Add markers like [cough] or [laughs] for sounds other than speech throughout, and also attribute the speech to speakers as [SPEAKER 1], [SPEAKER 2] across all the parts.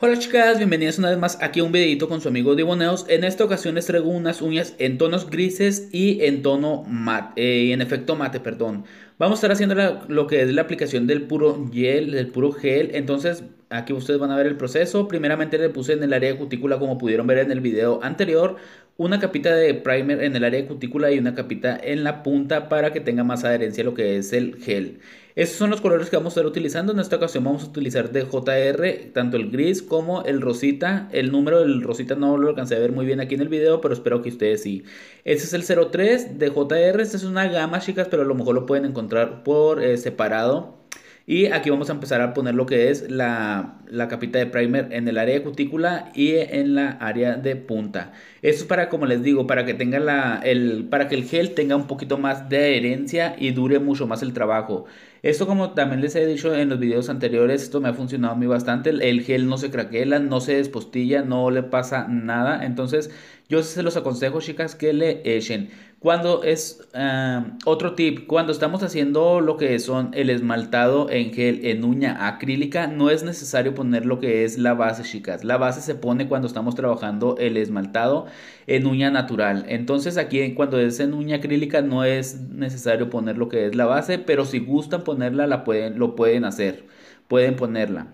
[SPEAKER 1] Hola chicas, bienvenidas una vez más aquí a un videito con su amigo Diboneos. En esta ocasión les traigo unas uñas en tonos grises y en tono mate, eh, en efecto mate, perdón. Vamos a estar haciendo lo que es la aplicación del puro gel, del puro gel. Entonces aquí ustedes van a ver el proceso. Primeramente le puse en el área de cutícula como pudieron ver en el video anterior una capita de primer en el área de cutícula y una capita en la punta para que tenga más adherencia lo que es el gel. Estos son los colores que vamos a estar utilizando. En esta ocasión vamos a utilizar de JR, tanto el gris como el rosita. El número del rosita no lo alcancé a ver muy bien aquí en el video, pero espero que ustedes sí. ese es el 03 de JR. Esta es una gama, chicas, pero a lo mejor lo pueden encontrar por eh, separado y aquí vamos a empezar a poner lo que es la, la, capita de primer en el área de cutícula y en la área de punta. Esto es para, como les digo, para que tenga la, el, para que el gel tenga un poquito más de adherencia y dure mucho más el trabajo. Esto como también les he dicho en los videos anteriores, esto me ha funcionado a mí bastante. El gel no se craquela, no se despostilla, no le pasa nada. Entonces yo se los aconsejo chicas que le echen. Cuando es ah, otro tip, cuando estamos haciendo lo que son el esmaltado en gel en uña acrílica, no es necesario poner lo que es la base, chicas. La base se pone cuando estamos trabajando el esmaltado en uña natural. Entonces aquí cuando es en uña acrílica no es necesario poner lo que es la base, pero si gustan ponerla la pueden, lo pueden hacer. Pueden ponerla.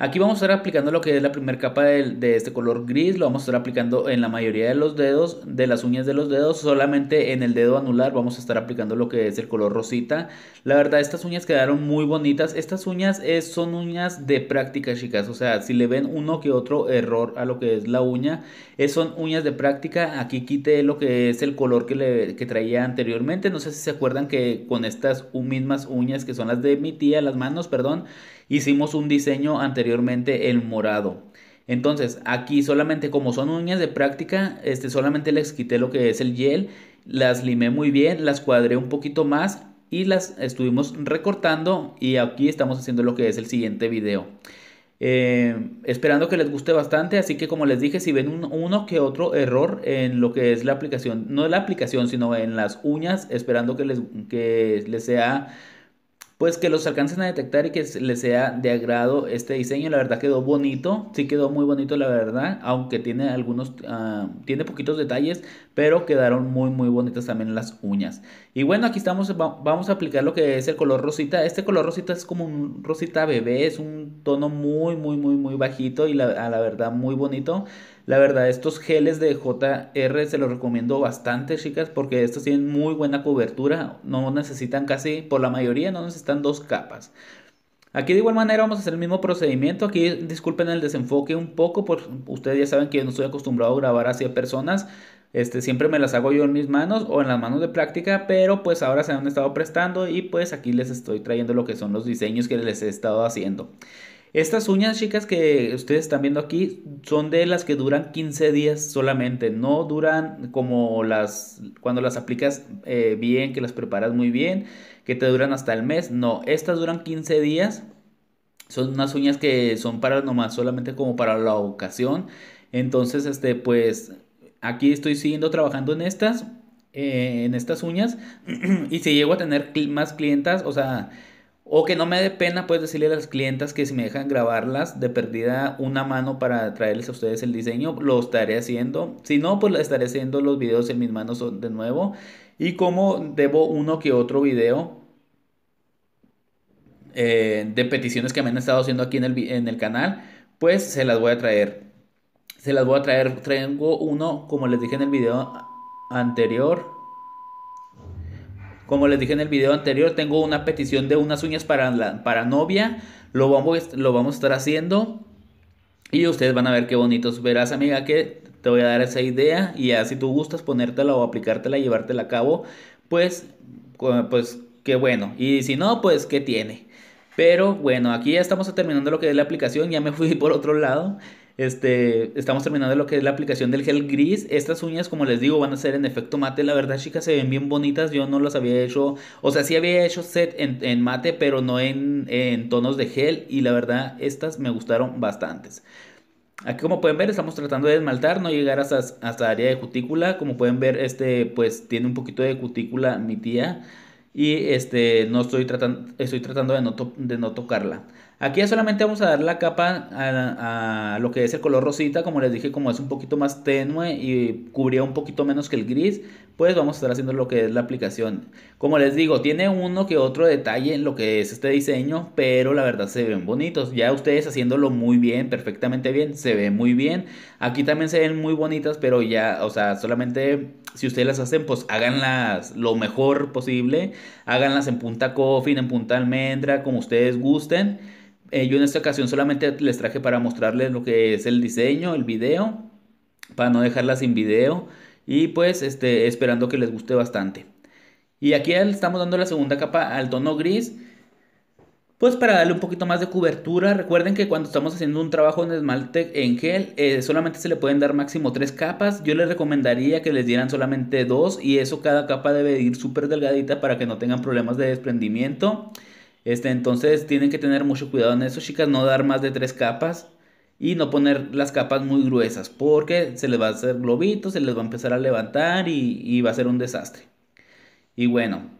[SPEAKER 1] Aquí vamos a estar aplicando lo que es la primera capa de, este color gris, lo vamos a estar aplicando en la mayoría de los dedos, de las uñas de los dedos, solamente en el dedo anular vamos a estar aplicando lo que es el color rosita. La verdad estas uñas quedaron muy bonitas, estas uñas son uñas de práctica chicas, o sea si le ven uno que otro error a lo que es la uña, es, son uñas de práctica, aquí quité lo que es el color que, le, que traía anteriormente, no sé si se acuerdan que con estas mismas uñas que son las de mi tía, las manos, perdón, hicimos un diseño anteriormente en morado. Entonces, aquí solamente como son uñas de práctica, este, solamente les quité lo que es el gel, las limé muy bien, las cuadré un poquito más y las estuvimos recortando y aquí estamos haciendo lo que es el siguiente video. Eh, esperando que les guste bastante, así que como les dije, si ven uno que otro error en lo que es la aplicación, no en la aplicación, sino en las uñas, esperando que les, que les sea pues que los alcancen a detectar y que les sea de agrado este diseño. La verdad quedó bonito, sí quedó muy bonito la verdad, aunque tiene algunos, ah, tiene poquitos detalles, pero quedaron muy muy bonitas también las uñas. Y bueno, aquí estamos, vamos a aplicar lo que es el color rosita. Este color rosita es como un rosita bebé, es un tono muy muy muy muy bajito y a la verdad muy bonito. La verdad, estos geles de JR se los recomiendo bastante, chicas, porque estos tienen muy buena cobertura. No necesitan casi, por la mayoría, no necesitan dos capas. Aquí de igual manera vamos a hacer el mismo procedimiento. Aquí disculpen el desenfoque un poco, porque ustedes ya saben que yo no estoy acostumbrado a grabar hacia personas. Este, siempre me las hago yo en mis manos o en las manos de práctica, pero pues ahora se han estado prestando y pues aquí les estoy trayendo lo que son los diseños que les he estado haciendo. Estas uñas, chicas, que ustedes están viendo aquí, son de las que duran 15 días solamente. No duran como las cuando las aplicas eh, bien, que las preparas muy bien, que te duran hasta el mes. No, estas duran 15 días. Son unas uñas que son para nomás, solamente como para la ocasión. Entonces, este, pues, aquí estoy siguiendo trabajando en estas, eh, en estas uñas. [clears throat] y si llego a tener más clientas, o sea o que no me dé pena, pues decirle a las clientas que si me dejan grabarlas, de perdida una mano para traerles a ustedes el diseño, lo estaré haciendo. Si no, pues estaré haciendo los videos en mis manos de nuevo. Y como debo uno que otro video eh, de peticiones que me han estado haciendo aquí en el, en el canal, pues se las voy a traer. Se las voy a traer. Traigo uno, como les dije en el video anterior como les dije en el video anterior, tengo una petición de unas uñas para, para novia. Lo vamos, lo vamos a estar haciendo. Y ustedes van a ver qué bonitos. Verás, amiga, que te voy a dar esa idea. Y ya si tú gustas ponértela o aplicártela, y llevártela a cabo, pues, pues qué bueno. Y si no, pues qué tiene. Pero bueno, aquí ya estamos terminando lo que es la aplicación. Ya me fui [laughs] por otro lado. Este, estamos terminando lo que es la aplicación del gel gris. Estas uñas, como les digo, van a ser en efecto mate. La verdad, chicas, se ven bien bonitas. Yo no las había hecho. O sea, sí había hecho set en, mate, pero no en, tonos de gel. Y la verdad, estas me gustaron bastantes. Aquí como pueden ver estamos tratando de esmaltar, no llegar hasta, área de cutícula. Como pueden ver, este pues tiene un poquito de cutícula mi tía. Y este no estoy tratando, estoy tratando de de no tocarla. Aquí ya solamente vamos a dar la capa a, lo que es el color rosita, como les dije, como es un poquito más tenue y cubría un poquito menos que el gris, pues vamos a estar haciendo lo que es la aplicación. Como les digo, tiene uno que otro detalle en lo que es este diseño, pero la verdad se ven bonitos. Ya ustedes haciéndolo muy bien, perfectamente bien, se ve muy bien. Aquí también se ven muy bonitas, pero ya, o sea, solamente si ustedes las hacen, pues háganlas lo mejor posible, háganlas en punta coffin, en punta almendra, como ustedes gusten. Eh, yo en esta ocasión solamente les traje para mostrarles lo que es el diseño, el video, para no dejarla sin video y pues este, esperando que les guste bastante. Y aquí estamos dando la segunda capa al tono gris. Pues para darle un poquito más de cobertura, recuerden que cuando estamos haciendo un trabajo en esmalte en gel, eh, solamente se le pueden dar máximo tres capas. Yo les recomendaría que les dieran solamente dos y eso cada capa debe ir súper delgadita para que no tengan problemas de desprendimiento. Este, entonces tienen que tener mucho cuidado en eso, chicas, no dar más de tres capas y no poner las capas muy gruesas porque se les va a hacer globitos, se les va a empezar a levantar y, y va a ser un desastre. Y bueno,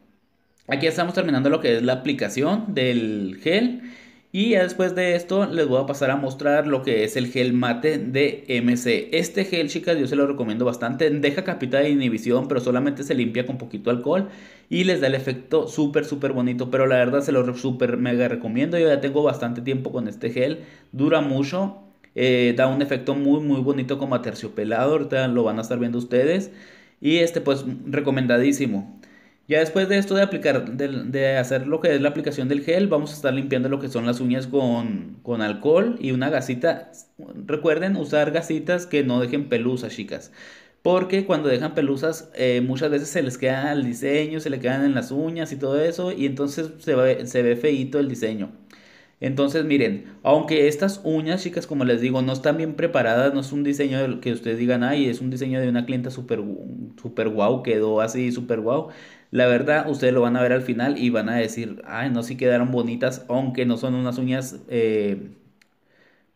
[SPEAKER 1] aquí estamos terminando lo que es la aplicación del gel. Y ya después de esto les voy a pasar a mostrar lo que es el gel mate de MC. Este gel, chicas, yo se lo recomiendo bastante. Deja capita de inhibición, pero solamente se limpia con poquito alcohol. Y les da el efecto súper, súper bonito. Pero la verdad se lo súper mega recomiendo. Yo ya tengo bastante tiempo con este gel. Dura mucho. Eh, da un efecto muy, muy bonito como terciopelado. Ahorita lo van a estar viendo ustedes. Y este, pues, recomendadísimo. Ya después de esto de aplicar, de, hacer lo que es la aplicación del gel, vamos a estar limpiando lo que son las uñas con, alcohol y una gasita. Recuerden usar gasitas que no dejen pelusas, chicas. Porque cuando dejan pelusas, eh, muchas veces se les queda el diseño, se le quedan en las uñas y todo eso, y entonces se ve, se ve feíto el diseño. Entonces, miren, aunque estas uñas, chicas, como les digo, no están bien preparadas, no es un diseño que ustedes digan, ay, es un diseño de una clienta super, super guau, quedó así super guau. La verdad, ustedes lo van a ver al final y van a decir, ay, no, si sí quedaron bonitas, aunque no son unas uñas eh,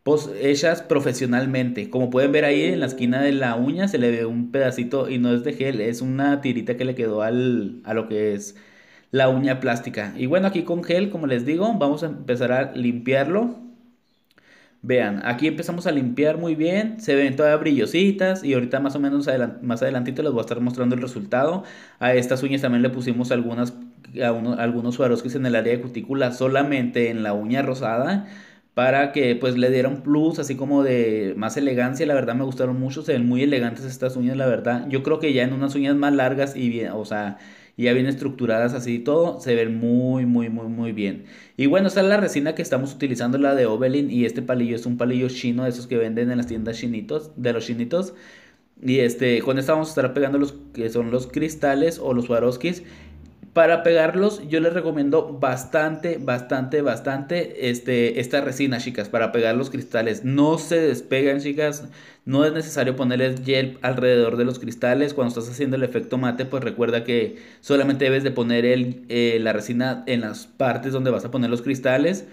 [SPEAKER 1] pues, hechas profesionalmente. Como pueden ver ahí en la esquina de la uña se le ve un pedacito y no es de gel, es una tirita que le quedó a lo que es la uña plástica. Y bueno, aquí con gel, como les digo, vamos a empezar a limpiarlo Vean, aquí empezamos a limpiar muy bien, se ven todavía brillositas y ahorita más o menos más adelantito les voy a estar mostrando el resultado. A estas uñas también le pusimos algunas, algunos suaroskis en el área de cutícula solamente en la uña rosada para que pues le diera un plus así como de más elegancia, la verdad me gustaron mucho, se ven muy elegantes estas uñas, la verdad. Yo creo que ya en unas uñas más largas y bien, o sea ya bien estructuradas así y todo, se ven muy, muy, muy, muy bien. Y bueno, esta es la resina que estamos utilizando, la de Obelin y este palillo es un palillo chino de esos que venden en las tiendas chinitos, de los chinitos. Y este, con esta vamos a estar pegando los que son los cristales o los waroskis para pegarlos yo les recomiendo bastante, bastante, bastante este, esta resina, chicas, para pegar los cristales. No se despegan, chicas. No es necesario el gel alrededor de los cristales. Cuando estás haciendo el efecto mate, pues recuerda que solamente debes de poner el, eh, la resina en las partes donde vas a poner los cristales.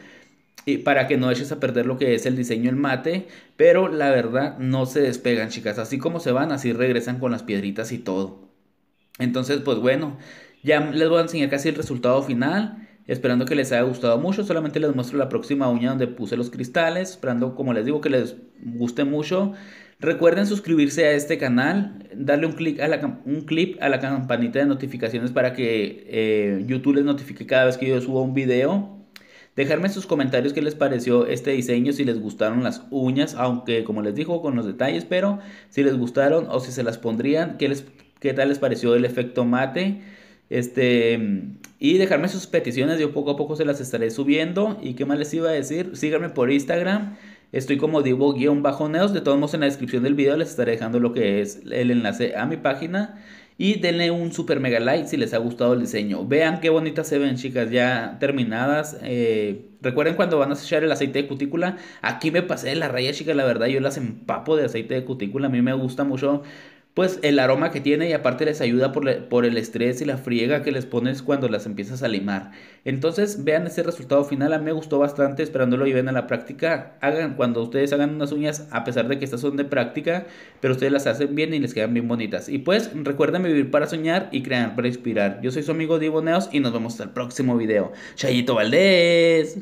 [SPEAKER 1] Y para que no eches a perder lo que es el diseño, el mate. Pero la verdad, no se despegan, chicas. Así como se van, así regresan con las piedritas y todo. Entonces, pues bueno, ya les voy a enseñar casi el resultado final. Esperando que les haya gustado mucho. Solamente les muestro la próxima uña donde puse los cristales. Esperando, como les digo, que les guste mucho. Recuerden suscribirse a este canal, darle un clic a la, un clip a la campanita de notificaciones para que eh, YouTube les notifique cada vez que yo suba un video. Dejarme sus comentarios qué les pareció este diseño, si les gustaron las uñas, aunque como les digo con los detalles, pero si les gustaron o si se las pondrían, qué, les, qué tal les pareció el efecto mate. Este, y dejarme sus peticiones, yo poco a poco se las estaré subiendo. ¿Y qué más les iba a decir? Síganme por Instagram. Estoy como divo-neos. De todos modos, en la descripción del video les estaré dejando lo que es el enlace a mi página. Y denle un super mega like si les ha gustado el diseño. Vean qué bonitas se ven, chicas, ya terminadas. Eh, recuerden cuando van a echar el aceite de cutícula. Aquí me pasé de la raya, chicas, la verdad. Yo las empapo de aceite de cutícula. A mí me gusta mucho pues el aroma que tiene y aparte les ayuda por, el estrés y la friega que les pones cuando las empiezas a limar. Entonces vean ese resultado final, a mí me gustó bastante, esperándolo y ven a la práctica. Hagan cuando ustedes hagan unas uñas, a pesar de que estas son de práctica, pero ustedes las hacen bien y les quedan bien bonitas. Y pues recuerden vivir para soñar y crear para inspirar. Yo soy su amigo Divo Neos y nos vemos hasta el próximo video. Chayito Valdés.